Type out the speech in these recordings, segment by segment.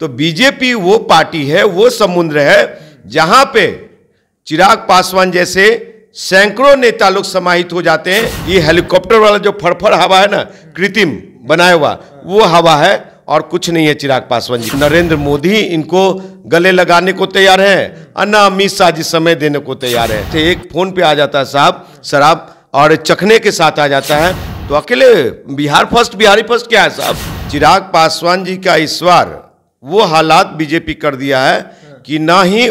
तो बीजेपी वो पार्टी है वो समुद्र है जहां पे चिराग पासवान जैसे सैकड़ों नेता लोग समाहित हो जाते हैं ये हेलीकॉप्टर वाला जो फड़फड़ हवा है ना कृत्रिम बनाया हुआ वो हवा है और कुछ नहीं है चिराग पासवान जी नरेंद्र मोदी इनको गले लगाने को तैयार है अन्ना अमित शाह जी समय देने को तैयार है तो एक फोन पे आ जाता है साहब शराब और चखने के साथ आ जाता है तो अकेले बिहार फर्स्ट बिहारी फर्स्ट क्या है साहब चिराग पासवान जी का इस बार वो हालात बीजेपी कर दिया है कि ना ही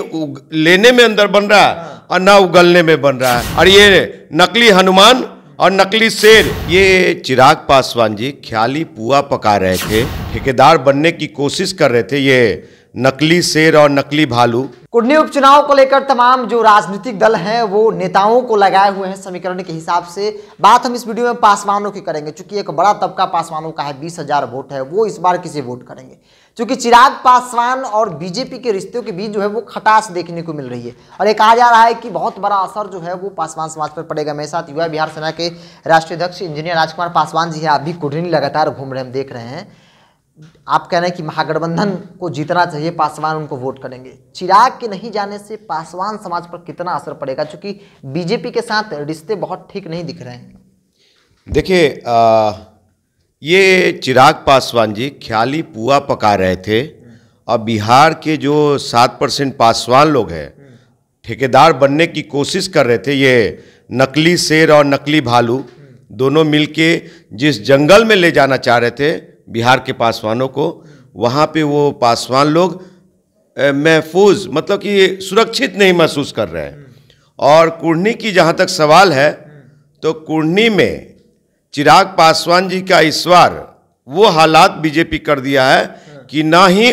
लेने में अंदर बन रहा है और ना उगलने में बन रहा है और ये नकली हनुमान और नकली शेर ये चिराग पासवान जी ख्याली पुआ पका रहे थे ठेकेदार बनने की कोशिश कर रहे थे ये नकली शेर और नकली भालू कुंडली उपचुनाव को लेकर तमाम जो राजनीतिक दल हैं वो नेताओं को लगाए हुए हैं समीकरण के हिसाब से बात हम इस वीडियो में पासवानों की करेंगे चूंकि एक बड़ा तबका पासवानों का है बीस हजार वोट है वो इस बार किसे वोट करेंगे क्योंकि चिराग पासवान और बीजेपी के रिश्तों के बीच जो है वो खटास देखने को मिल रही है और ये कहा जा रहा है कि बहुत बड़ा असर जो है वो पासवान समाज पर पड़ेगा मेरे साथ युवा बिहार सेना के राष्ट्रीय अध्यक्ष इंजीनियर राजकुमार पासवान जी है आप भी कुटनी लगातार घूम रहे हम देख रहे हैं आप कह रहे हैं कि महागठबंधन को जीतना चाहिए पासवान उनको वोट करेंगे चिराग के नहीं जाने से पासवान समाज पर कितना असर पड़ेगा क्योंकि बीजेपी के साथ रिश्ते बहुत ठीक नहीं दिख रहे हैं देखिए ये चिराग पासवान जी ख्याली पुआ पका रहे थे और बिहार के जो सात परसेंट पासवान लोग हैं ठेकेदार बनने की कोशिश कर रहे थे ये नकली शेर और नकली भालू दोनों मिलके जिस जंगल में ले जाना चाह रहे थे बिहार के पासवानों को वहाँ पे वो पासवान लोग महफूज मतलब कि सुरक्षित नहीं महसूस कर रहे हैं और कुढ़नी की जहाँ तक सवाल है तो कुढ़नी में चिराग पासवान जी का इस बार वो हालात बीजेपी कर दिया है कि ना ही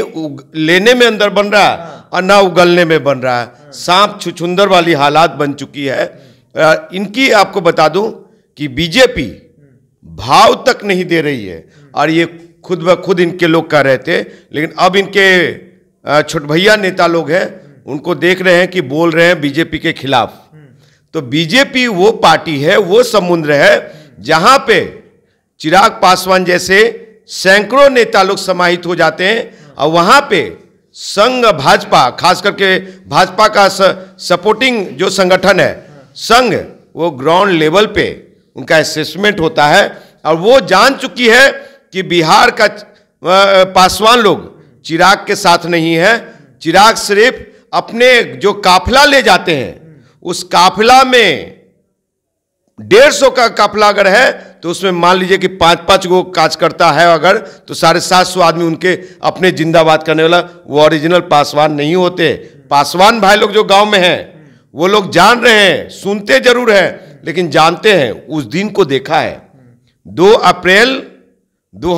लेने में अंदर बन रहा है और ना उगलने में बन रहा है सांप छुछुंदर वाली हालात बन चुकी है इनकी आपको बता दूं कि बीजेपी भाव तक नहीं दे रही है और ये खुद ब खुद इनके लोग कह रहे थे लेकिन अब इनके छोट भैया नेता लोग हैं उनको देख रहे हैं कि बोल रहे हैं बीजेपी के खिलाफ तो बीजेपी वो पार्टी है वो समुद्र है जहां पे चिराग पासवान जैसे सैकड़ों नेता लोग समाहित हो जाते हैं और वहां पे संघ भाजपा खास करके भाजपा का सपोर्टिंग जो संगठन है संघ वो ग्राउंड लेवल पे उनका असेसमेंट होता है और वो जान चुकी है कि बिहार का पासवान लोग चिराग के साथ नहीं है चिराग सिर्फ अपने जो काफिला ले जाते हैं उस काफिला में डेढ़ सौ का काफिला अगर है तो उसमें मान लीजिए कि पांच पांच गो काज करता है अगर तो साढ़े सात सौ आदमी उनके अपने जिंदाबाद करने वाला वो ओरिजिनल पासवान नहीं होते पासवान भाई लोग जो गांव में हैं वो लोग जान रहे हैं सुनते जरूर हैं लेकिन जानते हैं उस दिन को देखा है दो अप्रैल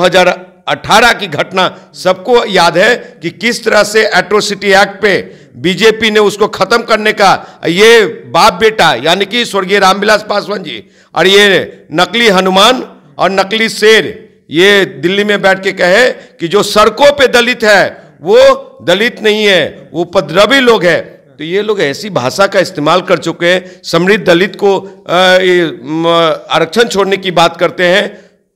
हजार 2018 की घटना सबको याद है कि किस तरह से एट्रोसिटी एक्ट पे बीजेपी ने उसको खत्म करने का ये बाप बेटा यानी कि स्वर्गीय रामविलास पासवान जी और ये नकली हनुमान और नकली शेर ये दिल्ली में बैठ के कहे कि जो सड़कों पे दलित है वो दलित नहीं है वो उपद्रवी लोग है तो ये लोग ऐसी भाषा का इस्तेमाल कर चुके हैं समृद्ध दलित को आरक्षण छोड़ने की बात करते हैं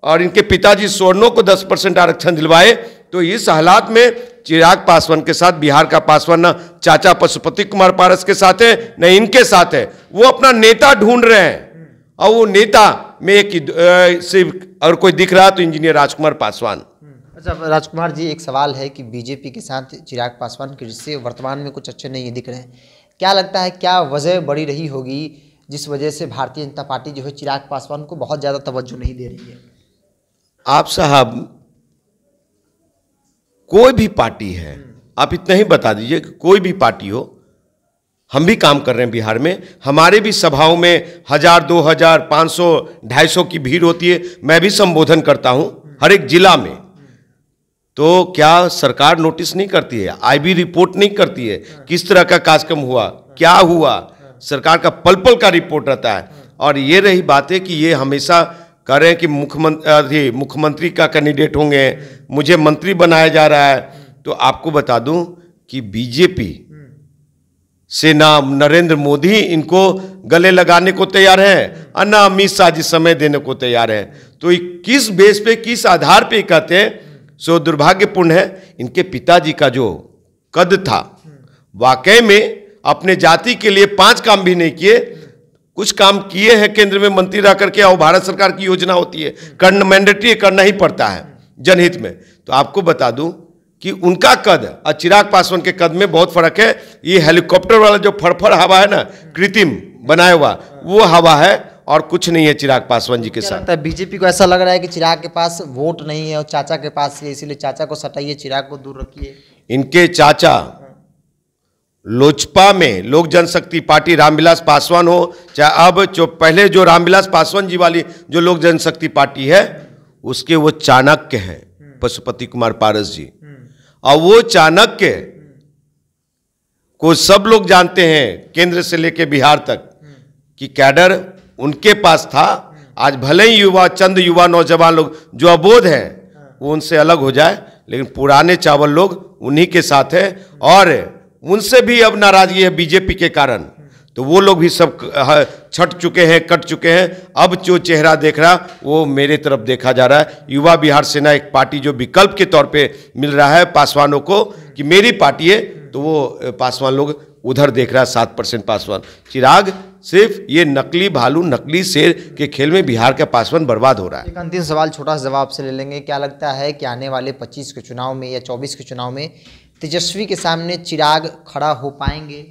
और इनके पिताजी स्वर्णों को 10 परसेंट आरक्षण दिलवाए तो इस हालात में चिराग पासवान के साथ बिहार का पासवान ना चाचा पशुपति कुमार पारस के साथ है न इनके साथ है वो अपना नेता ढूंढ रहे हैं और वो नेता में एक सिर्फ अगर कोई दिख रहा तो इंजीनियर राजकुमार पासवान अच्छा राजकुमार जी एक सवाल है कि बीजेपी के साथ चिराग पासवान के रिश्ते वर्तमान में कुछ अच्छे नहीं दिख रहे हैं क्या लगता है क्या वजह बड़ी रही होगी जिस वजह से भारतीय जनता पार्टी जो है चिराग पासवान को बहुत ज़्यादा तवज्जो नहीं दे रही है आप साहब कोई भी पार्टी है आप इतना ही बता दीजिए कि कोई भी पार्टी हो हम भी काम कर रहे हैं बिहार में हमारे भी सभाओं में हजार दो हजार पाँच सौ ढाई सौ की भीड़ होती है मैं भी संबोधन करता हूं हर एक जिला में तो क्या सरकार नोटिस नहीं करती है आईबी रिपोर्ट नहीं करती है किस तरह का कार्यक्रम हुआ क्या हुआ सरकार का पल पल का रिपोर्ट रहता है और ये रही बात है कि ये हमेशा कह रहे हैं कि मुख्यमंत्री मुख्यमंत्री का कैंडिडेट होंगे मुझे मंत्री बनाया जा रहा है तो आपको बता दूं कि बीजेपी से ना नरेंद्र मोदी इनको गले लगाने को तैयार हैं और ना अमित शाह जी समय देने को तैयार हैं तो किस बेस पे किस आधार पे कहते हैं सो दुर्भाग्यपूर्ण है इनके पिताजी का जो कद था वाकई में अपने जाति के लिए पांच काम भी नहीं किए कुछ काम किए हैं केंद्र में मंत्री रह करके और भारत सरकार की योजना होती है करना मैंडेटरी करना ही पड़ता है जनहित में तो आपको बता दूं कि उनका कद और चिराग पासवान के कद में बहुत फर्क है ये हेलीकॉप्टर वाला जो फड़फड़ हवा है ना कृत्रिम बनाया हुआ वो हवा है और कुछ नहीं है चिराग पासवान जी के साथ बीजेपी को ऐसा लग रहा है कि चिराग के पास वोट नहीं है और चाचा के पास है इसीलिए चाचा को सटाइए चिराग को दूर रखिए इनके चाचा लोजपा में लोक जनशक्ति पार्टी रामविलास पासवान हो चाहे अब जो पहले जो रामविलास पासवान जी वाली जो लोक जनशक्ति पार्टी है उसके वो चाणक्य हैं हम्म। पशुपति कुमार पारस जी हम्म। और वो चाणक्य हम्म। को सब लोग जानते हैं केंद्र से लेके बिहार तक कि कैडर उनके पास था आज भले ही युवा चंद युवा नौजवान लोग जो अबोध हैं हाँ। वो उनसे अलग हो जाए लेकिन पुराने चावल लोग उन्हीं के साथ हैं और उनसे भी अब नाराजगी है बीजेपी के कारण तो वो लोग भी सब छट चुके हैं कट चुके हैं अब जो चेहरा देख रहा वो मेरे तरफ देखा जा रहा है युवा बिहार सेना एक पार्टी जो विकल्प के तौर पे मिल रहा है पासवानों को कि मेरी पार्टी है तो वो पासवान लोग उधर देख रहा है सात परसेंट पासवान चिराग सिर्फ ये नकली भालू नकली शेर के खेल में बिहार का पासवान बर्बाद हो रहा है एक अंतिम सवाल छोटा सा जवाब से ले लेंगे क्या लगता है कि आने वाले पच्चीस के चुनाव में या चौबीस के चुनाव में तेजस्वी के सामने चिराग खड़ा हो पाएंगे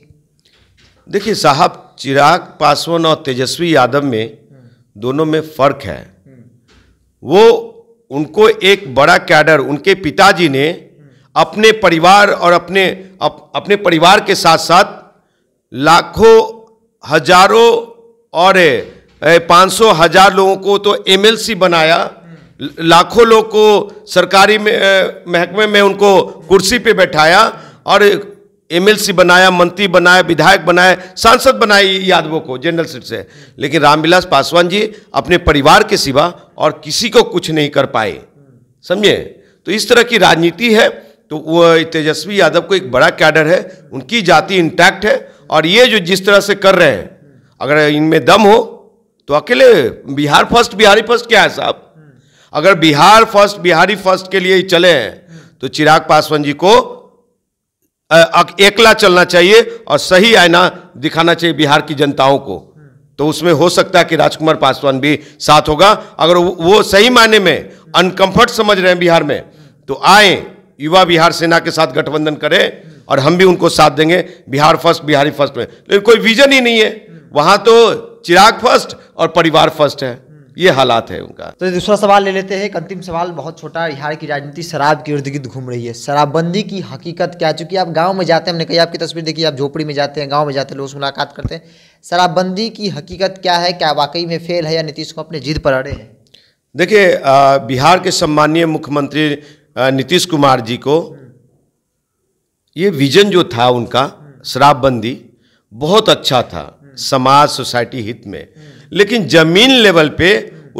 देखिए साहब चिराग पासवान और तेजस्वी यादव में हम्म। दोनों में फर्क है हम्म। वो उनको एक बड़ा कैडर उनके पिताजी ने हम्म। अपने परिवार और अपने अप, अपने परिवार के साथ साथ लाखों हजारों और पाँच सौ हजार लोगों को तो एमएलसी बनाया लाखों लोग को सरकारी महकमे में उनको कुर्सी पे बैठाया और एमएलसी बनाया मंत्री बनाया विधायक बनाए सांसद बनाए यादवों को जनरल सीट से लेकिन रामविलास पासवान जी अपने परिवार के सिवा और किसी को कुछ नहीं कर पाए समझे तो इस तरह की राजनीति है तो वो तेजस्वी यादव को एक बड़ा कैडर है उनकी जाति इंटैक्ट है और ये जो जिस तरह से कर रहे हैं अगर इनमें दम हो तो अकेले बिहार फर्स्ट बिहारी फर्स्ट क्या है साहब अगर बिहार फर्स्ट बिहारी फर्स्ट के लिए ही चले हैं तो चिराग पासवान जी को एकला चलना चाहिए और सही आईना दिखाना चाहिए बिहार की जनताओं को तो उसमें हो सकता है कि राजकुमार पासवान भी साथ होगा अगर वो सही मायने में अनकंफर्ट समझ रहे हैं बिहार में तो आए युवा बिहार सेना के साथ गठबंधन करें और हम भी उनको साथ देंगे बिहार फर्स्ट बिहारी फर्स्ट में लेकिन कोई विजन ही नहीं है वहां तो चिराग फर्स्ट और परिवार फर्स्ट है ये हालात है उनका तो दूसरा सवाल ले लेते हैं एक अंतिम सवाल बहुत छोटा बिहार की राजनीति शराब के इर्द गिर्द घूम रही है शराबबंदी की हकीकत क्या चूंकि आप गाँव में जाते हैं हमने कही आपकी तस्वीर देखी आप झोपड़ी में जाते हैं गाँव में जाते हैं लोग मुलाकात करते हैं शराबबंदी की हकीकत क्या है क्या वाकई में फेल है या नीतीश को अपने जिद पर अड़े हैं देखिए बिहार के सम्मानीय मुख्यमंत्री नीतीश कुमार जी को ये विजन जो था उनका शराबबंदी बहुत अच्छा था समाज सोसाइटी हित में लेकिन जमीन लेवल पे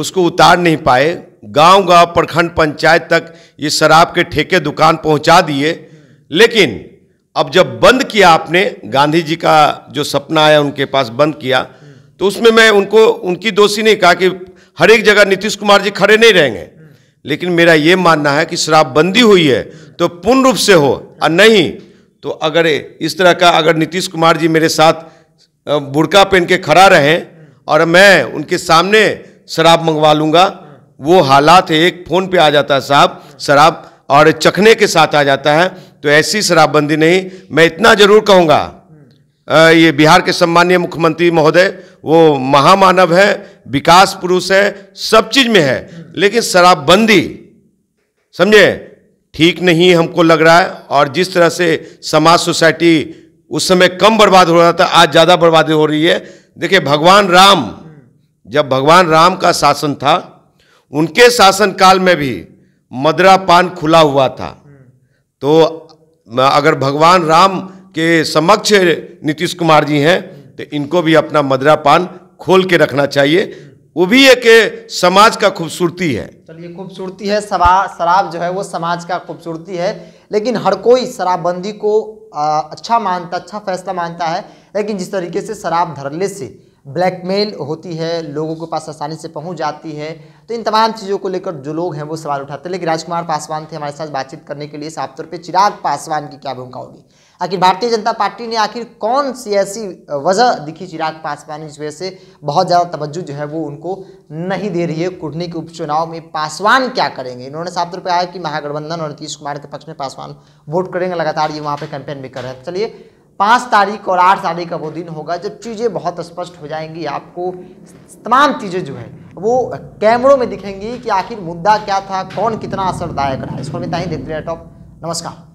उसको उतार नहीं पाए गांव गांव प्रखंड पंचायत तक ये शराब के ठेके दुकान पहुंचा दिए लेकिन अब जब बंद किया आपने गांधी जी का जो सपना आया उनके पास बंद किया तो उसमें मैं उनको उनकी दोषी नहीं कहा कि हर एक जगह नीतीश कुमार जी खड़े नहीं रहेंगे लेकिन मेरा ये मानना है कि शराबबंदी हुई है तो पूर्ण रूप से हो और नहीं तो अगर इस तरह का अगर नीतीश कुमार जी मेरे साथ बुरका पहन के खड़ा रहे और मैं उनके सामने शराब मंगवा लूँगा वो हालात एक फ़ोन पे आ जाता है साहब शराब और चखने के साथ आ जाता है तो ऐसी शराबबंदी नहीं मैं इतना ज़रूर कहूँगा ये बिहार के सम्मान्य मुख्यमंत्री महोदय वो महामानव है विकास पुरुष है सब चीज़ में है लेकिन शराबबंदी समझे ठीक नहीं हमको लग रहा है और जिस तरह से समाज सोसाइटी उस समय कम बर्बाद हो रहा था आज ज़्यादा बर्बादी हो रही है देखिए भगवान राम जब भगवान राम का शासन था उनके शासन काल में भी मदरा पान खुला हुआ था तो अगर भगवान राम के समक्ष नीतीश कुमार जी हैं तो इनको भी अपना मदरा पान खोल के रखना चाहिए वो भी एक समाज का खूबसूरती है चलिए खूबसूरती है शराब जो है वो समाज का खूबसूरती है लेकिन हर कोई शराबबंदी को आ, अच्छा मानता अच्छा फैसला मानता है लेकिन जिस तरीके से शराब धरले से ब्लैकमेल होती है लोगों के पास आसानी से पहुंच जाती है तो इन तमाम चीज़ों को लेकर जो लोग हैं वो सवाल उठाते हैं लेकिन राजकुमार पासवान थे हमारे साथ बातचीत करने के लिए साफ तौर पर चिराग पासवान की क्या भूमिका होगी आखिर भारतीय जनता पार्टी ने आखिर कौन सी ऐसी वजह दिखी चिराग पासवान जिस वजह से बहुत ज़्यादा तवज्जो जो है वो उनको नहीं दे रही है कुटनी के उपचुनाव में पासवान क्या करेंगे इन्होंने साफ तौर पर आया कि महागठबंधन और नीतीश कुमार के पक्ष में पासवान वोट करेंगे लगातार ये वहाँ पर कैंपेन भी कर रहे हैं तो चलिए पाँच तारीख और आठ तारीख का वो दिन होगा जब चीज़ें बहुत स्पष्ट हो जाएंगी आपको तमाम चीज़ें जो है वो कैमरों में दिखेंगी कि आखिर मुद्दा क्या था कौन कितना असरदायक रहा इसको मिता ही देखते रहे टॉप नमस्कार